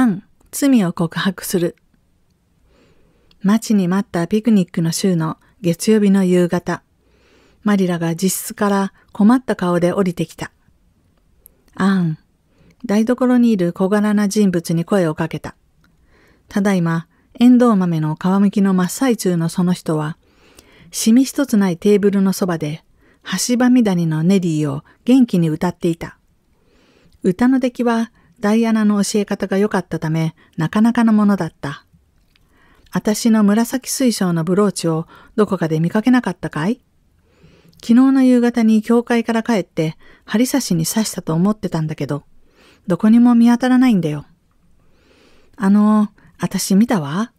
ン、罪を告白する。待ちに待ったピクニックの週の月曜日の夕方、マリラが自室から困った顔で降りてきた。アン、台所にいる小柄な人物に声をかけた。ただいま、エンドウ豆の皮むきの真っ最中のその人は、シミ一つないテーブルのそばで、橋場みだりのネリーを元気に歌っていた。歌の出来はダイアナの教え方が良かったため、なかなかのものだった。私の紫水晶のブローチをどこかで見かけなかったかい昨日の夕方に教会から帰って針刺しに刺したと思ってたんだけど、どこにも見当たらないんだよ。あの、私見たわ。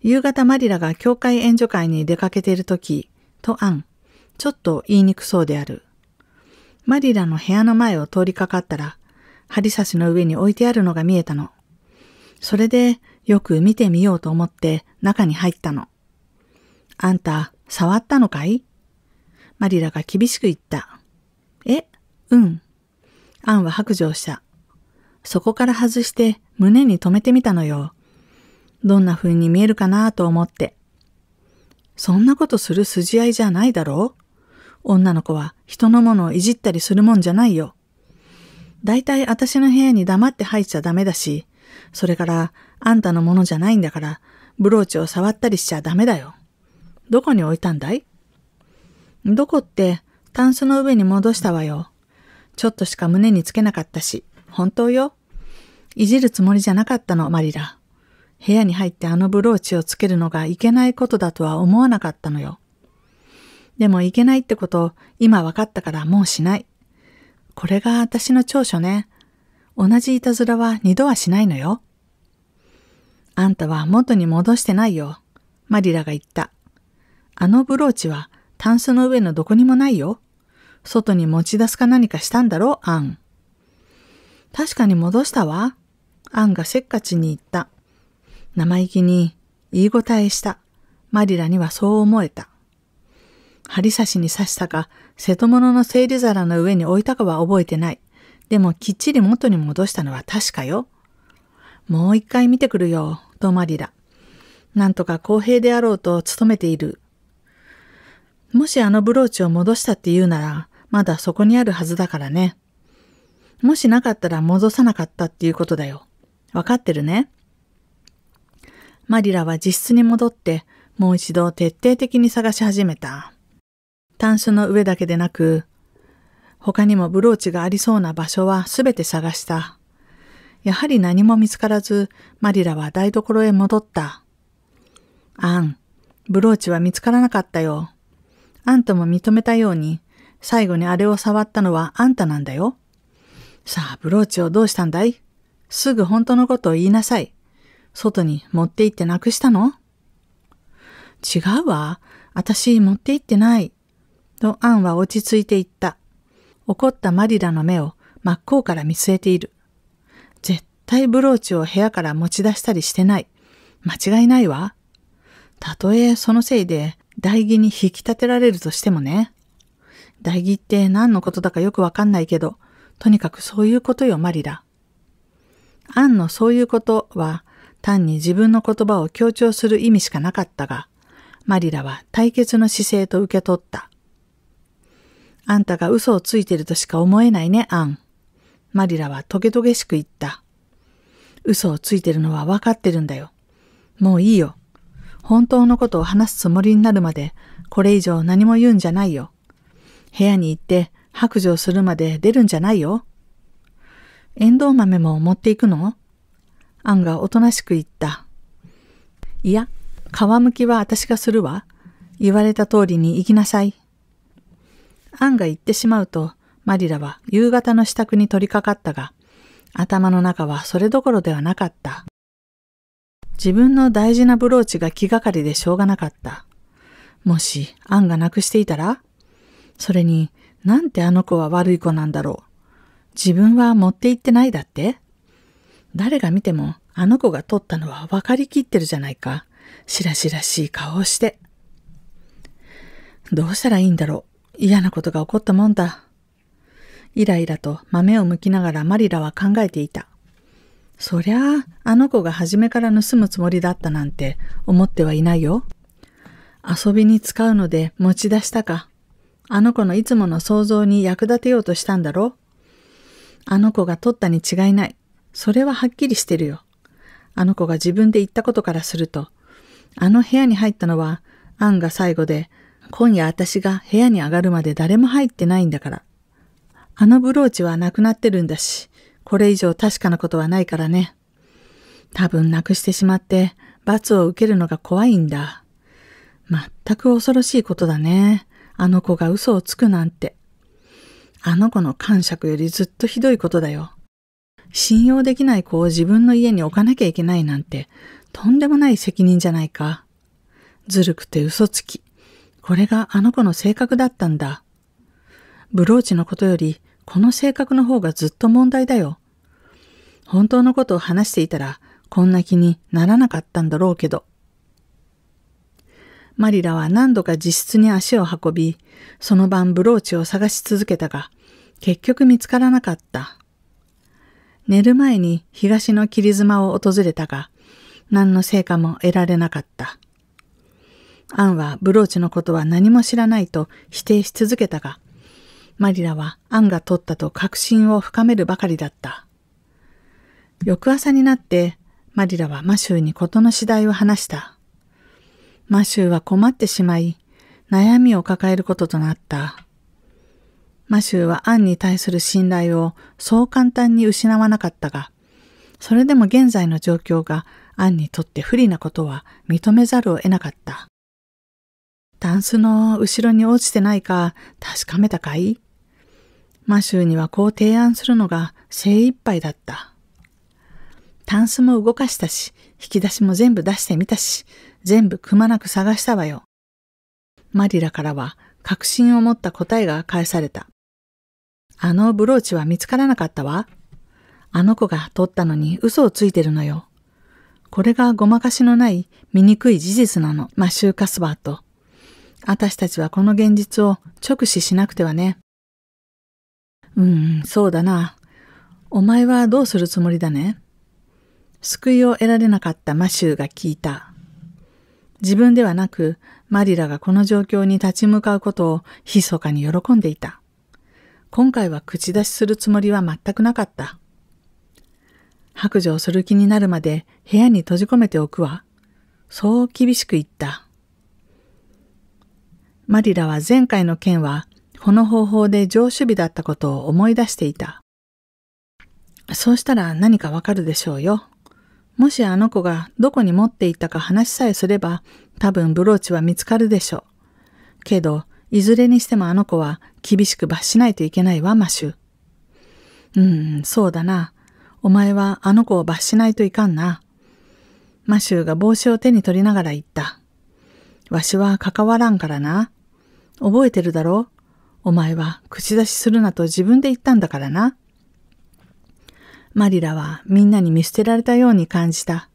夕方マリラが教会援助会に出かけている時とアン、ちょっと言いにくそうである。マリラの部屋の前を通りかかったら、針刺しの上に置いてあるのが見えたの。それでよく見てみようと思って中に入ったの。あんた、触ったのかいマリラが厳しく言った。え、うん。アンは白状した。そこから外して胸に留めてみたのよ。どんな風に見えるかなと思って。そんなことする筋合いじゃないだろう女の子は人のものをいじったりするもんじゃないよ。大体私の部屋に黙って入っちゃダメだし、それからあんたのものじゃないんだから、ブローチを触ったりしちゃダメだよ。どこに置いたんだいどこって、タンスの上に戻したわよ。ちょっとしか胸につけなかったし、本当よ。いじるつもりじゃなかったの、マリラ。部屋に入ってあのブローチをつけるのがいけないことだとは思わなかったのよ。でもいけないってこと今分かったからもうしない。これが私の長所ね。同じいたずらは二度はしないのよ。あんたは元に戻してないよ。マリラが言った。あのブローチはタンスの上のどこにもないよ。外に持ち出すか何かしたんだろう、アン。確かに戻したわ。アンがせっかちに言った。生意気に言い応えした。マリラにはそう思えた。針刺しに刺したか、瀬戸物の整理皿の上に置いたかは覚えてない。でもきっちり元に戻したのは確かよ。もう一回見てくるよ、とマリラ。なんとか公平であろうと努めている。もしあのブローチを戻したって言うなら、まだそこにあるはずだからね。もしなかったら戻さなかったっていうことだよ。わかってるね。マリラは自室に戻って、もう一度徹底的に探し始めた。タンの上だけでなく、他にもブローチがありそうな場所はすべて探した。やはり何も見つからず、マリラは台所へ戻った。アン、ブローチは見つからなかったよ。あんたも認めたように、最後にあれを触ったのはあんたなんだよ。さあ、ブローチをどうしたんだいすぐ本当のことを言いなさい。外に持って行ってなくしたの違うわ。私持って行ってない。とアンは落ち着いて言った。怒ったマリラの目を真っ向から見据えている。絶対ブローチを部屋から持ち出したりしてない。間違いないわ。たとえそのせいで代議に引き立てられるとしてもね。代議って何のことだかよくわかんないけど、とにかくそういうことよ、マリラ。アンのそういうことは単に自分の言葉を強調する意味しかなかったが、マリラは対決の姿勢と受け取った。あんたが嘘をついてるとしか思えないね、アン。マリラはトゲトゲしく言った。嘘をついてるのはわかってるんだよ。もういいよ。本当のことを話すつもりになるまで、これ以上何も言うんじゃないよ。部屋に行って白状するまで出るんじゃないよ。エンドウ豆も持っていくのアンがおとなしく言った。いや、皮むきは私がするわ。言われた通りに行きなさい。アンが言ってしまうと、マリラは夕方の支度に取り掛かったが、頭の中はそれどころではなかった。自分の大事なブローチが気がかりでしょうがなかった。もし、アンがなくしていたらそれに、なんてあの子は悪い子なんだろう。自分は持って行ってないだって誰が見ても、あの子が取ったのは分かりきってるじゃないか。しらしらしい顔をして。どうしたらいいんだろう。嫌なことが起こったもんだ。イライラと豆を剥きながらマリラは考えていた。そりゃあ、あの子が初めから盗むつもりだったなんて思ってはいないよ。遊びに使うので持ち出したか。あの子のいつもの想像に役立てようとしたんだろあの子が取ったに違いない。それははっきりしてるよ。あの子が自分で言ったことからすると、あの部屋に入ったのは、アンが最後で、今夜私が部屋に上がるまで誰も入ってないんだから。あのブローチはなくなってるんだし、これ以上確かなことはないからね。多分なくしてしまって罰を受けるのが怖いんだ。全く恐ろしいことだね。あの子が嘘をつくなんて。あの子の感触よりずっとひどいことだよ。信用できない子を自分の家に置かなきゃいけないなんて、とんでもない責任じゃないか。ずるくて嘘つき。これがあの子の性格だったんだ。ブローチのことより、この性格の方がずっと問題だよ。本当のことを話していたら、こんな気にならなかったんだろうけど。マリラは何度か自室に足を運び、その晩ブローチを探し続けたが、結局見つからなかった。寝る前に東の切妻を訪れたが、何の成果も得られなかった。アンはブローチのことは何も知らないと否定し続けたが、マリラはアンが取ったと確信を深めるばかりだった。翌朝になってマリラはマシューに事の次第を話した。マシューは困ってしまい、悩みを抱えることとなった。マシューはアンに対する信頼をそう簡単に失わなかったが、それでも現在の状況がアンにとって不利なことは認めざるを得なかった。タンスの後ろに落ちてないか確かめたかいマシューにはこう提案するのが精一杯だった。タンスも動かしたし、引き出しも全部出してみたし、全部くまなく探したわよ。マリラからは確信を持った答えが返された。あのブローチは見つからなかったわ。あの子が取ったのに嘘をついてるのよ。これがごまかしのない醜い事実なの、マシュー・カスバーと私たちはこの現実を直視しなくてはね。うん、そうだな。お前はどうするつもりだね。救いを得られなかったマシューが聞いた。自分ではなく、マリラがこの状況に立ち向かうことを密かに喜んでいた。今回は口出しするつもりは全くなかった。白状する気になるまで部屋に閉じ込めておくわ。そう厳しく言った。マリラは前回の件は、この方法で上手日だったことを思い出していた。そうしたら何かわかるでしょうよ。もしあの子がどこに持っていったか話さえすれば、多分ブローチは見つかるでしょう。けど、いずれにしてもあの子は厳しく罰しないといけないわ、マシュ。うん、そうだな。お前はあの子を罰しないといかんな。マシューが帽子を手に取りながら言った。わしは関わらんからな。覚えてるだろうお前は口出しするなと自分で言ったんだからな。マリラはみんなに見捨てられたように感じた。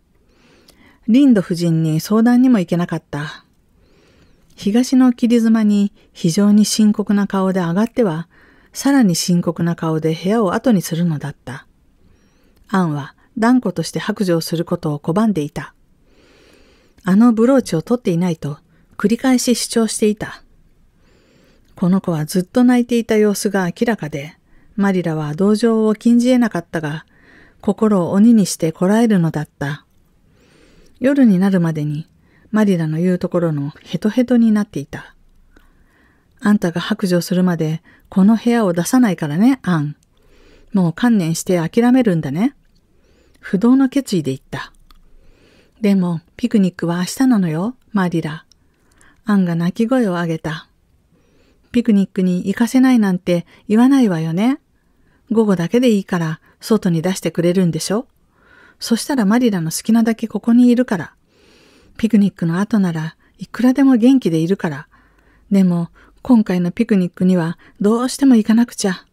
リンド夫人に相談にも行けなかった。東の切り妻に非常に深刻な顔で上がっては、さらに深刻な顔で部屋を後にするのだった。アンは断固として白状することを拒んでいた。あのブローチを取っていないと繰り返し主張していた。この子はずっと泣いていた様子が明らかで、マリラは同情を禁じ得なかったが、心を鬼にしてこらえるのだった。夜になるまでに、マリラの言うところのヘトヘトになっていた。あんたが白状するまで、この部屋を出さないからね、アン。もう観念して諦めるんだね。不動の決意で言った。でも、ピクニックは明日なのよ、マリラ。アンが泣き声を上げた。ピクニックに行かせないなんて言わないわよね。午後だけでいいから外に出してくれるんでしょそしたらマリラの好きなだけここにいるから。ピクニックの後ならいくらでも元気でいるから。でも今回のピクニックにはどうしても行かなくちゃ。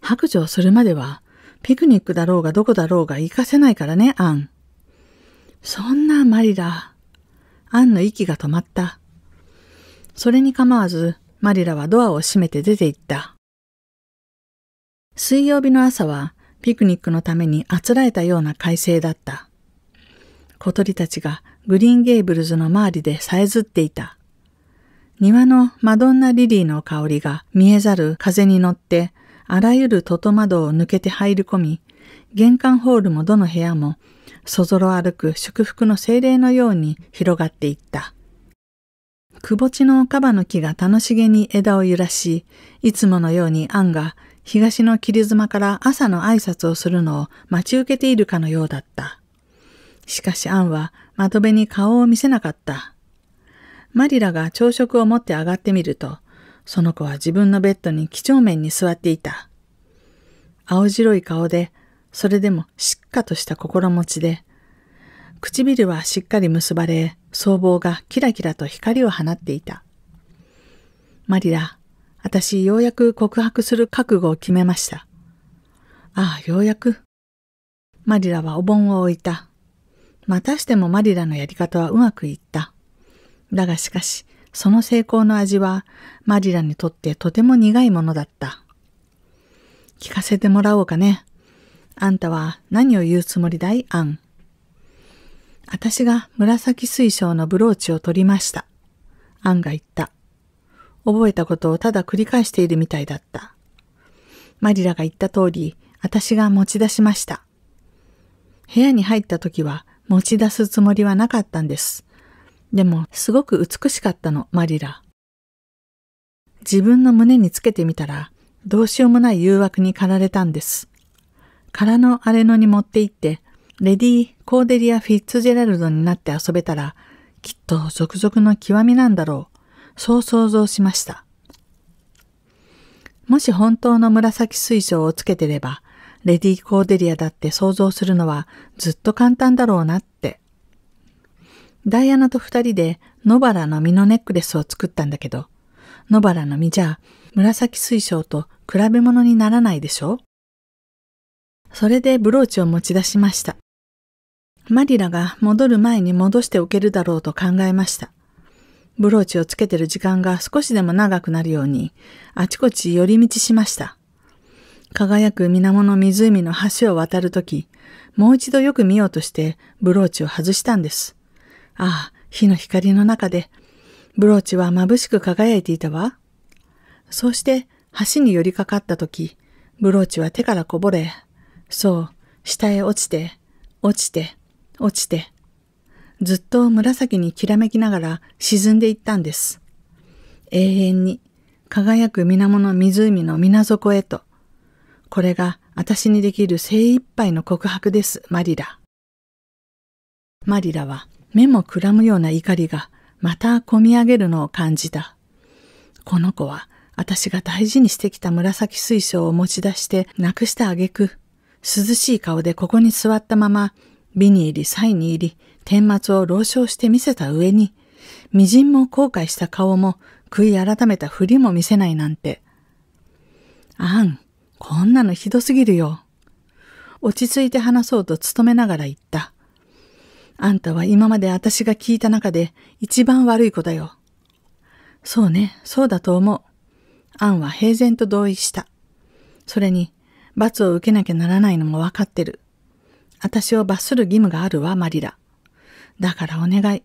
白状するまではピクニックだろうがどこだろうが行かせないからね、アン。そんなマリラ。アンの息が止まった。それに構わず、マリラはドアを閉めて出て行った。水曜日の朝は、ピクニックのためにあつらえたような快晴だった。小鳥たちがグリーンゲイブルズの周りでさえずっていた。庭のマドンナリリーの香りが見えざる風に乗って、あらゆるとと窓を抜けて入り込み、玄関ホールもどの部屋も、そぞろ歩く祝福の精霊のように広がっていった。くぼ地のカバの木が楽しげに枝を揺らし、いつものようにアンが東の切妻から朝の挨拶をするのを待ち受けているかのようだった。しかしアンは窓辺に顔を見せなかった。マリラが朝食を持って上がってみると、その子は自分のベッドに几帳面に座っていた。青白い顔で、それでもしっかとした心持ちで、唇はしっかり結ばれ、僧帽がキラキラと光を放っていた。マリラ、私ようやく告白する覚悟を決めました。ああ、ようやく。マリラはお盆を置いた。またしてもマリラのやり方はうまくいった。だがしかし、その成功の味はマリラにとってとても苦いものだった。聞かせてもらおうかね。あんたは何を言うつもりだい、アン。私が紫水晶のブローチを取りました。アンが言った。覚えたことをただ繰り返しているみたいだった。マリラが言った通り、私が持ち出しました。部屋に入った時は持ち出すつもりはなかったんです。でも、すごく美しかったの、マリラ。自分の胸につけてみたら、どうしようもない誘惑に駆られたんです。空の荒れ野に持って行って、レディー・コーデリア・フィッツジェラルドになって遊べたら、きっと続々の極みなんだろう。そう想像しました。もし本当の紫水晶をつけてれば、レディー・コーデリアだって想像するのはずっと簡単だろうなって。ダイアナと二人で野原の実のネックレスを作ったんだけど、野原の実じゃ紫水晶と比べ物にならないでしょそれでブローチを持ち出しました。マリラが戻る前に戻しておけるだろうと考えました。ブローチをつけてる時間が少しでも長くなるように、あちこち寄り道しました。輝く水面の湖の橋を渡るとき、もう一度よく見ようとしてブローチを外したんです。ああ、火の光の中で、ブローチは眩しく輝いていたわ。そうして橋に寄りかかったとき、ブローチは手からこぼれ、そう、下へ落ちて、落ちて、落ちて、ずっと紫にきらめきながら沈んでいったんです。永遠に輝く水面の湖の水底へと。これが私にできる精一杯の告白です、マリラ。マリラは目もくらむような怒りがまたこみ上げるのを感じた。この子は私が大事にしてきた紫水晶を持ち出してなくした挙句、涼しい顔でここに座ったまま美に入り、才に入り、天末を老唱して見せた上に、微塵も後悔した顔も、悔い改めたふりも見せないなんて。あん、こんなのひどすぎるよ。落ち着いて話そうと努めながら言った。あんたは今まで私が聞いた中で一番悪い子だよ。そうね、そうだと思う。アンは平然と同意した。それに、罰を受けなきゃならないのもわかってる。私を罰する義務があるわ、マリラ。だからお願い。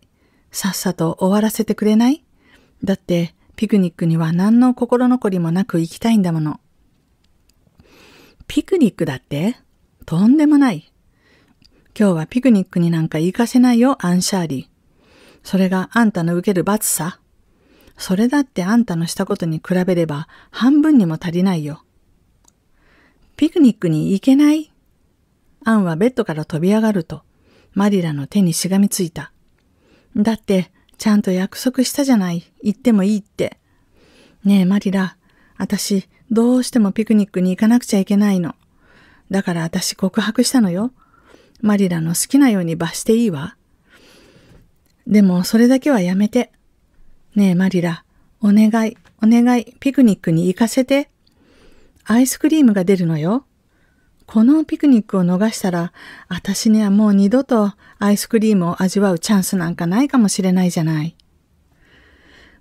さっさと終わらせてくれないだって、ピクニックには何の心残りもなく行きたいんだもの。ピクニックだってとんでもない。今日はピクニックになんか行かせないよ、アンシャーリー。それがあんたの受ける罰さ。それだってあんたのしたことに比べれば半分にも足りないよ。ピクニックに行けないアンはベッドから飛び上がると、マリラの手にしがみついた。だって、ちゃんと約束したじゃない。行ってもいいって。ねえ、マリラ。私、どうしてもピクニックに行かなくちゃいけないの。だから私告白したのよ。マリラの好きなように罰していいわ。でも、それだけはやめて。ねえ、マリラ。お願い、お願い、ピクニックに行かせて。アイスクリームが出るのよ。このピクニックを逃したら、私にはもう二度とアイスクリームを味わうチャンスなんかないかもしれないじゃない。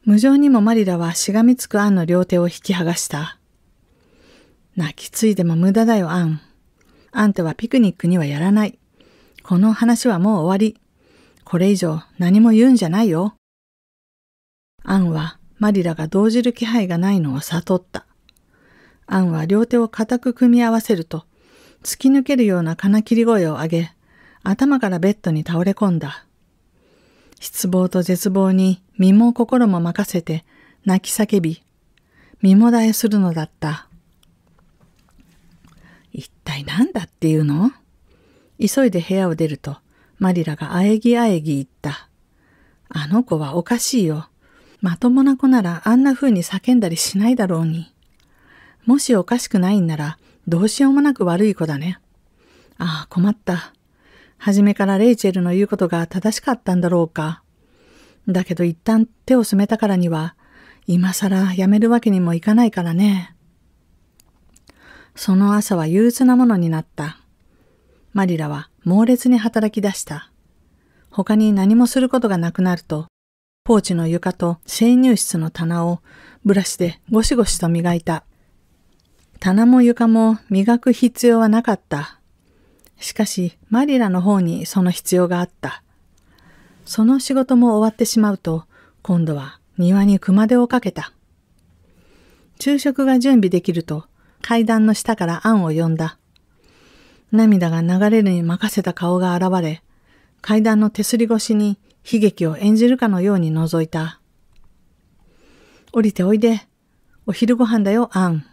無情にもマリラはしがみつくアンの両手を引き剥がした。泣きついでも無駄だよ、アン。あんたはピクニックにはやらない。この話はもう終わり。これ以上何も言うんじゃないよ。アンはマリラが動じる気配がないのを悟った。アンは両手を固く組み合わせると、突き抜けるような金切り声を上げ、頭からベッドに倒れ込んだ。失望と絶望に身も心も任せて泣き叫び、身もだえするのだった。一体何だっていうの急いで部屋を出ると、マリラがあえぎあえぎ言った。あの子はおかしいよ。まともな子ならあんな風に叫んだりしないだろうに。もしおかしくないんならどうしようもなく悪い子だね。ああ、困った。はじめからレイチェルの言うことが正しかったんだろうか。だけど一旦手を染めたからには、今更やめるわけにもいかないからね。その朝は憂鬱なものになった。マリラは猛烈に働き出した。他に何もすることがなくなると、ポーチの床と生乳室の棚をブラシでゴシゴシと磨いた。棚も床も磨く必要はなかった。しかし、マリラの方にその必要があった。その仕事も終わってしまうと、今度は庭に熊手をかけた。昼食が準備できると、階段の下からアンを呼んだ。涙が流れるに任せた顔が現れ、階段の手すり越しに悲劇を演じるかのように覗いた。降りておいで。お昼ご飯だよ、アン。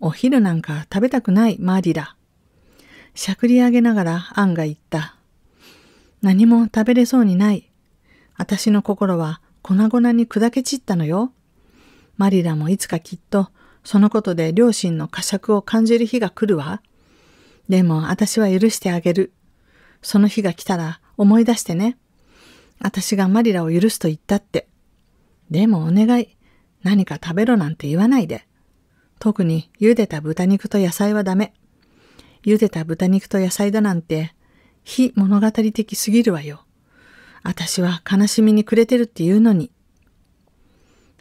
お昼なんか食べたくないマーリだ。しゃくり上げながらアンが言った。何も食べれそうにない。私の心は粉々に砕け散ったのよ。マリラもいつかきっとそのことで両親の呵責を感じる日が来るわ。でも私は許してあげる。その日が来たら思い出してね。私がマリラを許すと言ったって。でもお願い。何か食べろなんて言わないで。特に茹でた豚肉と野菜はダメ。茹でた豚肉と野菜だなんて、非物語的すぎるわよ。私は悲しみに暮れてるっていうのに。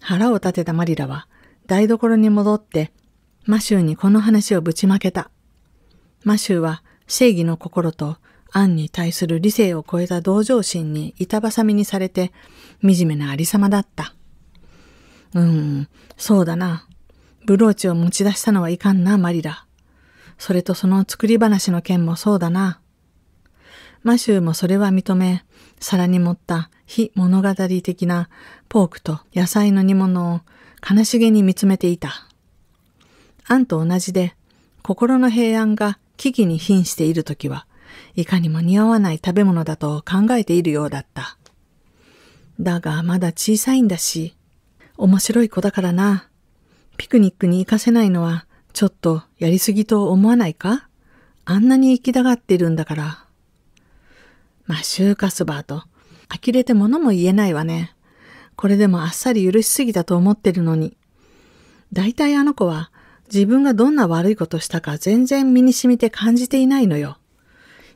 腹を立てたマリラは台所に戻ってマシューにこの話をぶちまけた。マシューは正義の心とアンに対する理性を超えた同情心に板挟みにされて惨めなありさまだった。うーん、そうだな。ブローチを持ち出したのはいかんな、マリラ。それとその作り話の件もそうだな。マシューもそれは認め、皿に盛った非物語的なポークと野菜の煮物を悲しげに見つめていた。アンと同じで、心の平安が危機に瀕しているときは、いかにも似合わない食べ物だと考えているようだった。だがまだ小さいんだし、面白い子だからな。ピクニックに行かせないのはちょっとやりすぎと思わないかあんなに行きたがってるんだから。ま、シューカスバーと、呆れて物も言えないわね。これでもあっさり許しすぎたと思ってるのに。大体あの子は自分がどんな悪いことしたか全然身に染みて感じていないのよ。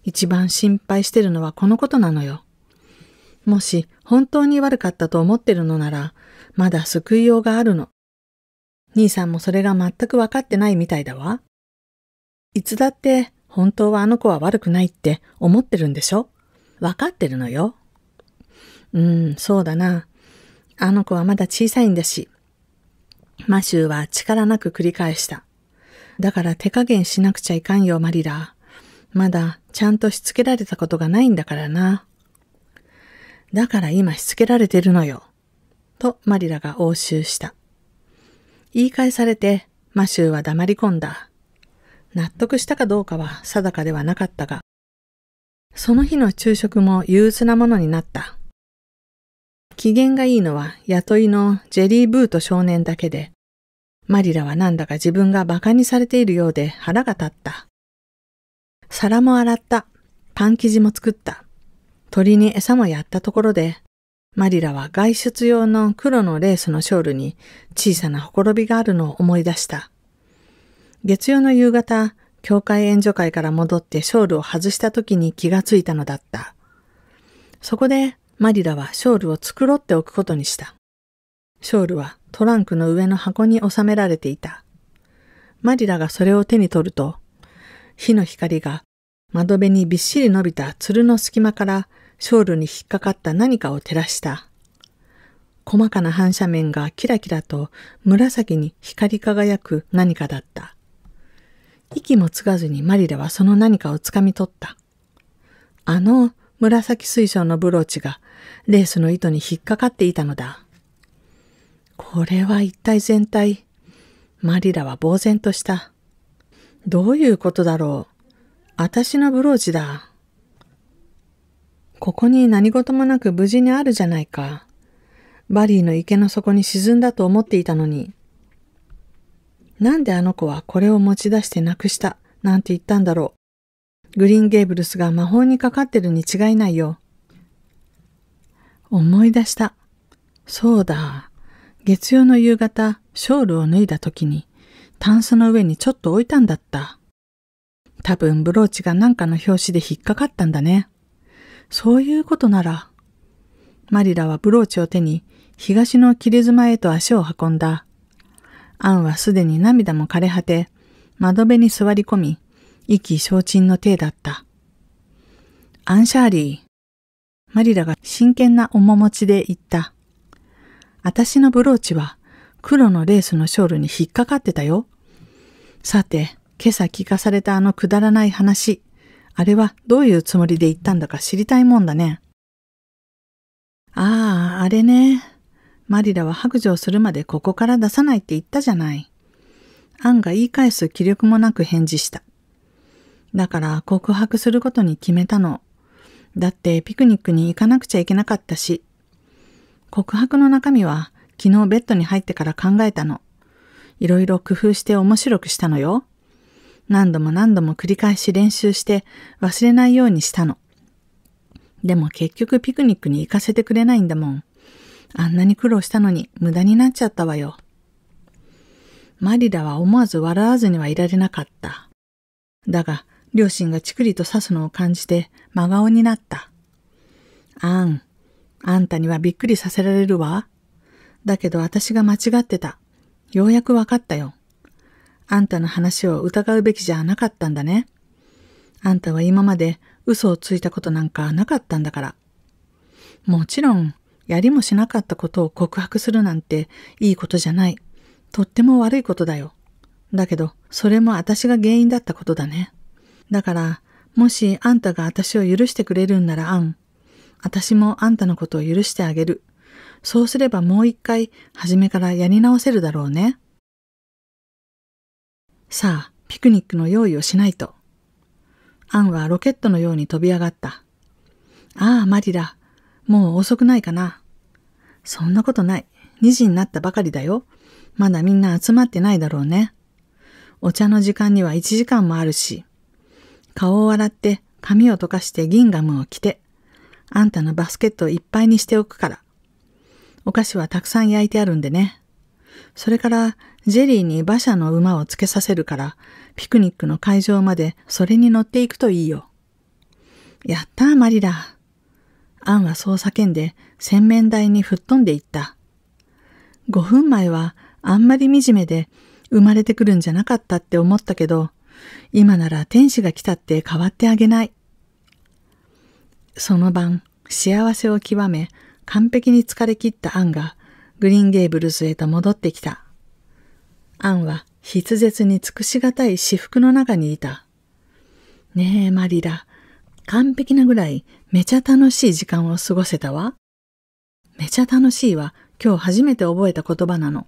一番心配してるのはこのことなのよ。もし本当に悪かったと思ってるのなら、まだ救いようがあるの。兄さんもそれが全くわかってないみたいだわ。いつだって本当はあの子は悪くないって思ってるんでしょわかってるのよ。うん、そうだな。あの子はまだ小さいんだし。マシューは力なく繰り返した。だから手加減しなくちゃいかんよ、マリラ。まだちゃんとしつけられたことがないんだからな。だから今しつけられてるのよ。とマリラが応酬した。言い返されて、マシューは黙り込んだ。納得したかどうかは定かではなかったが、その日の昼食も憂鬱なものになった。機嫌がいいのは雇いのジェリー・ブート少年だけで、マリラはなんだか自分が馬鹿にされているようで腹が立った。皿も洗った。パン生地も作った。鳥に餌もやったところで、マリラは外出用の黒のレースのショールに小さなほころびがあるのを思い出した。月曜の夕方、教会援助会から戻ってショールを外した時に気がついたのだった。そこでマリラはショールを繕っておくことにした。ショールはトランクの上の箱に収められていた。マリラがそれを手に取ると、火の光が窓辺にびっしり伸びたつるの隙間からショールに引っかかった何かを照らした。細かな反射面がキラキラと紫に光り輝く何かだった。息もつかずにマリレはその何かをつかみ取った。あの紫水晶のブローチがレースの糸に引っかかっていたのだ。これは一体全体。マリラは呆然とした。どういうことだろう。私のブローチだ。ここに何事もなく無事にあるじゃないか。バリーの池の底に沈んだと思っていたのに。なんであの子はこれを持ち出してなくしたなんて言ったんだろう。グリーンゲーブルスが魔法にかかってるに違いないよ。思い出した。そうだ。月曜の夕方、ショールを脱いだ時に、タンスの上にちょっと置いたんだった。多分ブローチが何かの表紙で引っかかったんだね。そういうことなら。マリラはブローチを手に、東の切れ妻へと足を運んだ。アンはすでに涙も枯れ果て、窓辺に座り込み、意気消沈の体だった。アンシャーリー。マリラが真剣な面持ちで言った。私のブローチは黒のレースのショールに引っかかってたよ。さて、今朝聞かされたあのくだらない話。あれはどういうつもりで言ったんだか知りたいもんだね。ああ、あれね。マリラは白状するまでここから出さないって言ったじゃない。アンが言い返す気力もなく返事した。だから告白することに決めたの。だってピクニックに行かなくちゃいけなかったし。告白の中身は昨日ベッドに入ってから考えたの。いろいろ工夫して面白くしたのよ。何度も何度も繰り返し練習して忘れないようにしたの。でも結局ピクニックに行かせてくれないんだもん。あんなに苦労したのに無駄になっちゃったわよ。マリラは思わず笑わずにはいられなかった。だが、両親がチクリと刺すのを感じて真顔になった。あん、あんたにはびっくりさせられるわ。だけど私が間違ってた。ようやくわかったよ。あんたの話を疑うべきじゃなかったんだね。あんたは今まで嘘をついたことなんかなかったんだから。もちろん、やりもしなかったことを告白するなんていいことじゃない。とっても悪いことだよ。だけど、それも私が原因だったことだね。だから、もしあんたが私を許してくれるんならあん、私もあんたのことを許してあげる。そうすればもう一回、初めからやり直せるだろうね。さあ、ピクニックの用意をしないと。アンはロケットのように飛び上がった。ああ、マリラ。もう遅くないかな。そんなことない。2時になったばかりだよ。まだみんな集まってないだろうね。お茶の時間には1時間もあるし。顔を洗って髪を溶かしてギンガムを着て、あんたのバスケットをいっぱいにしておくから。お菓子はたくさん焼いてあるんでね。それからジェリーに馬車の馬をつけさせるから、ピクニックの会場までそれに乗っていくといいよ。やったーマリラ。アンはそう叫んで洗面台に吹っ飛んでいった。5分前はあんまり惨めで生まれてくるんじゃなかったって思ったけど、今なら天使が来たって変わってあげない。その晩、幸せを極め、完璧に疲れ切ったアンが、グリーンゲーブルズへと戻ってきた。アンは筆舌に尽くしがたい私服の中にいた。ねえ、マリラ。完璧なぐらいめちゃ楽しい時間を過ごせたわ。めちゃ楽しいは今日初めて覚えた言葉なの。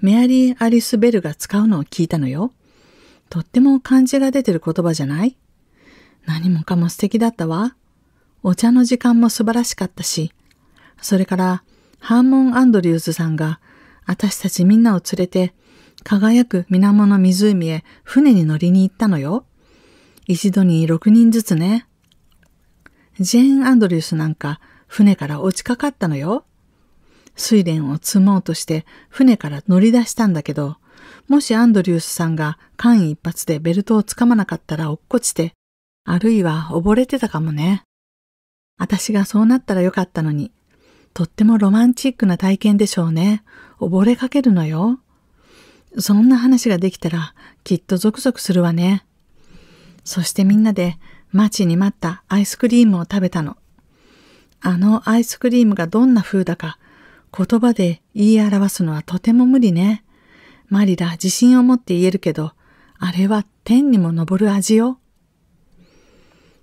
メアリー・アリス・ベルが使うのを聞いたのよ。とっても漢字が出てる言葉じゃない何もかも素敵だったわ。お茶の時間も素晴らしかったし、それからハーモン・アンドリューズさんが私たちみんなを連れて輝く水面の湖へ船に乗りに行ったのよ。一度に6人ずつね。ジェーン・アンドリュースなんか船から落ちかかったのよ。睡蓮を積もうとして船から乗り出したんだけど、もしアンドリュースさんが間一髪でベルトをつかまなかったら落っこちて、あるいは溺れてたかもね。私がそうなったらよかったのに、とってもロマンチックな体験でしょうね。溺れかけるのよ。そんな話ができたらきっとゾクゾクするわね。そしてみんなで待ちに待ったアイスクリームを食べたの。あのアイスクリームがどんな風だか言葉で言い表すのはとても無理ね。マリラ自信を持って言えるけど、あれは天にも昇る味よ。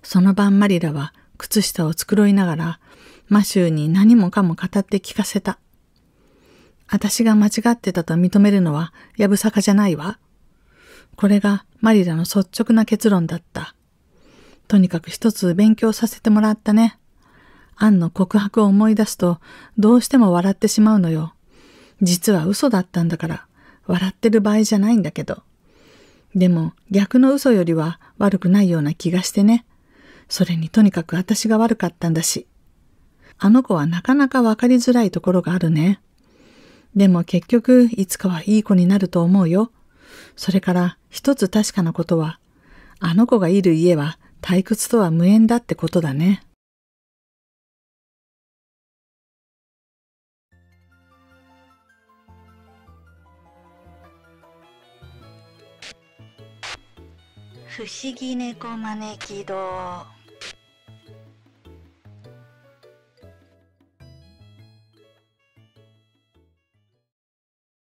その晩マリラは靴下を繕いながらマシューに何もかも語って聞かせた。私が間違ってたと認めるのはやぶさかじゃないわ。これがマリラの率直な結論だった。とにかく一つ勉強させてもらったね。アンの告白を思い出すとどうしても笑ってしまうのよ。実は嘘だったんだから笑ってる場合じゃないんだけど。でも逆の嘘よりは悪くないような気がしてね。それにとにかく私が悪かったんだし。あの子はなかなかわかりづらいところがあるね。でも結局、いつかはいい子になると思うよ。それから、一つ確かなことは、あの子がいる家は退屈とは無縁だってことだね。不思議猫招き堂。